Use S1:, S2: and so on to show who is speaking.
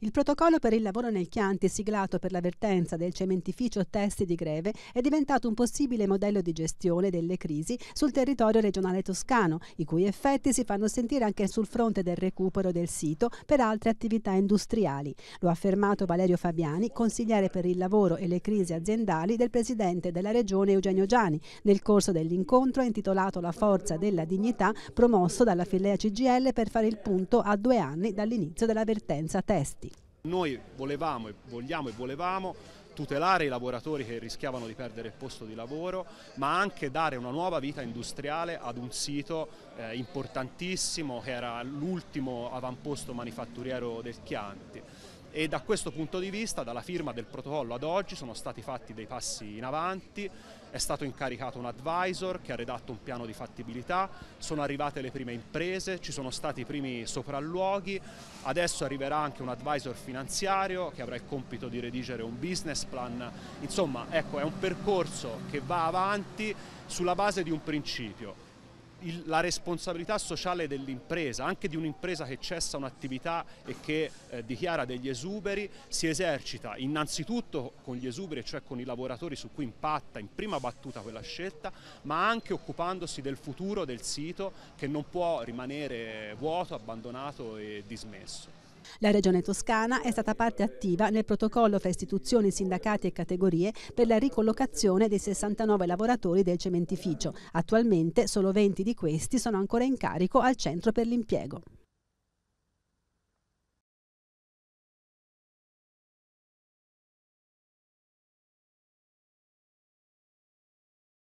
S1: Il protocollo per il lavoro nel Chianti, siglato per l'avvertenza del cementificio Testi di Greve, è diventato un possibile modello di gestione delle crisi sul territorio regionale toscano, i cui effetti si fanno sentire anche sul fronte del recupero del sito per altre attività industriali. Lo ha affermato Valerio Fabiani, consigliere per il lavoro e le crisi aziendali del presidente della regione Eugenio Giani, nel corso dell'incontro intitolato La forza della dignità, promosso dalla filiera CGL per fare il punto a due anni dall'inizio dell'avvertenza Testi.
S2: Noi volevamo, vogliamo e volevamo tutelare i lavoratori che rischiavano di perdere il posto di lavoro, ma anche dare una nuova vita industriale ad un sito eh, importantissimo che era l'ultimo avamposto manifatturiero del Chianti e da questo punto di vista, dalla firma del protocollo ad oggi, sono stati fatti dei passi in avanti, è stato incaricato un advisor che ha redatto un piano di fattibilità, sono arrivate le prime imprese, ci sono stati i primi sopralluoghi, adesso arriverà anche un advisor finanziario che avrà il compito di redigere un business plan, insomma ecco è un percorso che va avanti sulla base di un principio, il, la responsabilità sociale dell'impresa, anche di un'impresa che cessa un'attività e che eh, dichiara degli esuberi, si esercita innanzitutto con gli esuberi, cioè con i lavoratori su cui impatta in prima battuta quella scelta, ma anche occupandosi del futuro del sito che non può rimanere vuoto, abbandonato e dismesso.
S1: La Regione Toscana è stata parte attiva nel protocollo fra istituzioni, sindacati e categorie per la ricollocazione dei 69 lavoratori del cementificio. Attualmente solo 20 di questi sono ancora in carico al Centro per l'Impiego.